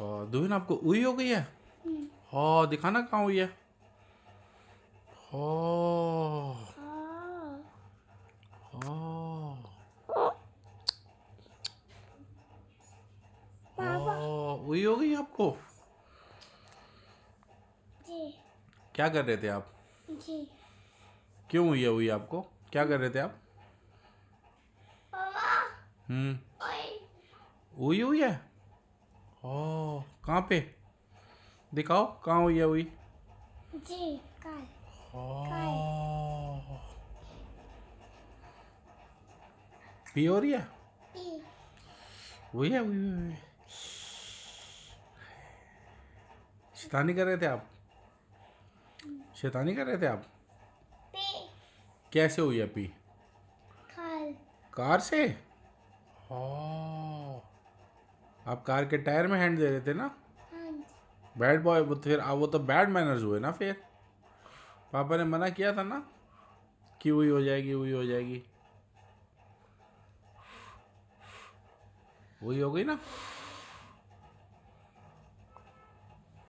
दुबिन आपको उई हो गई है हाँ दिखाना कहाँ हुई है हुई हाँ। हाँ। हाँ, हो गई आपको जी क्या कर रहे थे आप जी क्यों हुई है हुई आपको क्या कर रहे थे आप हम्म हुई हुई है कहाँ पे दिखाओ कहाँ हुई है हुई जी पी हो रही है वही है हुई हुई शैतानी कर रहे थे आप शैतानी कर रहे थे आप कैसे हुई है पी कार से हाँ आप कार के टायर में हैंड दे रहे थे ना बैड बॉय वो फिर वो तो बैड मैनर्स तो हुए ना फिर पापा ने मना किया था ना कि वही हो जाएगी वही हो जाएगी वही हो गई ना